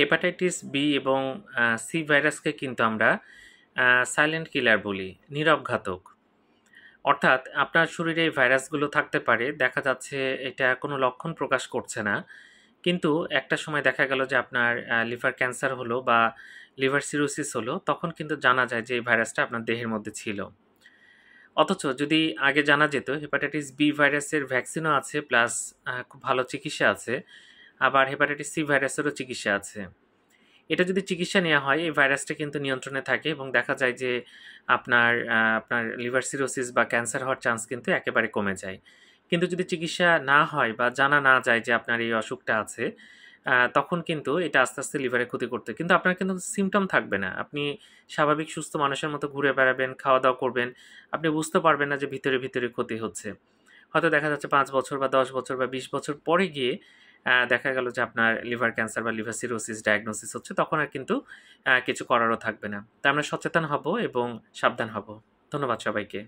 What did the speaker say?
hepatitis B এবং C ভাইরাসকে কিন্তু আমরা সাইলেন্ট কিলার বলি নিরবঘাতক অর্থাৎ আপনার শরীরে এই ভাইরাসগুলো থাকতে পারে দেখা যাচ্ছে এটা কোনো লক্ষণ প্রকাশ করছে না কিন্তু একটা সময় দেখা গেল যে আপনার লিভার ক্যান্সার হলো বা লিভার সিরোসিস হলো তখন কিন্তু জানা যায় যে এই ভাইরাসটা আপনার দেহের মধ্যে ছিল অথচ যদি আগে জানা যেত হেপাটাইটিস বি ভাইরাসের ভ্যাকসিনও আছে প্লাস খুব ভালো চিকিৎসা আছে আবার হেপাটাইটিস সি ভাইরাসেরও চিকিৎসা আছে এটা যদি চিকিৎসা নেওয়া হয় এই ভাইরাসটা কিন্তু নিয়ন্ত্রণে থাকে এবং দেখা যায় যে আপনার আপনার লিভার সিরোসিস বা ক্যান্সার হওয়ার চান্স কিন্তু একেবারে কমে যায় কিন্তু যদি চিকিৎসা না হয় বা জানা না যায় যে আপনার এই অসুখটা আছে তখন কিন্তু এটা আস্তে আস্তে লিভারে ক্ষতি করতে কিন্তু আপনার কিন্তু সিমটম থাকবে না আপনি স্বাভাবিক সুস্থ মানুষের মতো ঘুরে বেড়াবেন খাওয়া দাওয়া করবেন আপনি বুঝতে পারবেন না যে ভিতরে ভিতরে ক্ষতি হচ্ছে হয়তো দেখা যাচ্ছে পাঁচ বছর বা দশ বছর বা বিশ বছর পরে গিয়ে দেখা গেল যে আপনার লিভার ক্যান্সার বা লিভার সিরোসিস ডায়াগনোসিস হচ্ছে তখন আর কিন্তু কিছু করারও থাকবে না তা আমরা সচেতন হব এবং সাবধান হব ধন্যবাদ সবাইকে